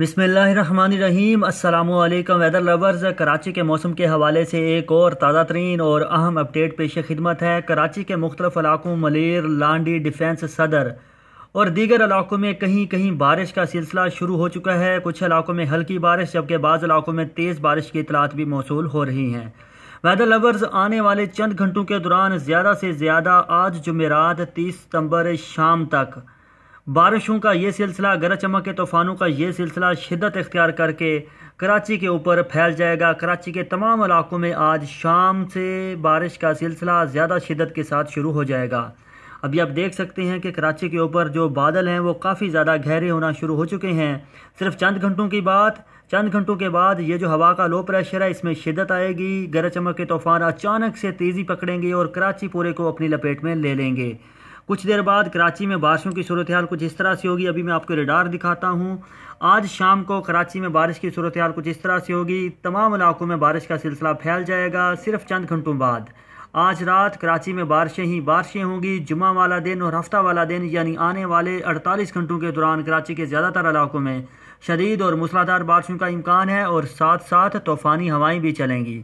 बिसमीम अल्लाम weather lovers Karachi के मौसम के हवाले से एक और ताज़ा तरीन और अहम अपडेट पेश खिदमत है कराची के मुख्तलिफ इलाकों मलेर लांडी डिफेंस सदर और दीगर इलाकों में कहीं कहीं बारिश का सिलसिला शुरू हो चुका है कुछ इलाकों में हल्की बारिश जबकि बाज़ इलाकों में तेज़ बारिश की इतलात भी मौसू हो रही हैं वेदर लवर्स आने वाले चंद घंटों के दौरान ज़्यादा से ज़्यादा आज जुमेरात तीस सितम्बर शाम तक बारिशों का ये सिलसिला गरज चमक के तूफ़ानों का ये सिलसिला शिदत इख्तियार करके कराची के ऊपर फैल जाएगा कराची के तमाम इलाकों में आज शाम से बारिश का सिलसिला ज़्यादा शिदत के साथ शुरू हो जाएगा अभी आप देख सकते हैं कि कराची के ऊपर जो बादल हैं वो काफ़ी ज़्यादा गहरे होना शुरू हो चुके हैं सिर्फ चंद घंटों की बात चंद घंटों के बाद ये जो हवा का लो प्रेशर है इसमें शिदत आएगी गरज चमक के तूफ़ान अचानक से तेज़ी पकड़ेंगे और कराची पूरे को अपनी लपेट में ले लेंगे कुछ देर बाद कराची में बारिशों की सूरत हाल कुछ इस तरह से होगी अभी मैं आपको रेडार दिखाता हूँ आज शाम को कराची में बारिश की सूरत हाल कुछ इस तरह से होगी तमाम इलाकों में बारिश का सिलसिला फैल जाएगा सिर्फ चंद घंटों बाद आज रात कराची में बारिशें ही बारिशें होंगी जुमा वाला दिन और हफ्ता वाला दिन यानी आने वाले 48 घंटों के दौरान कराची के ज़्यादातर इलाकों में शदीद और मूसलाधार बारिशों का इम्कान है और साथ साथ तूफ़ानी हवाएं भी चलेंगी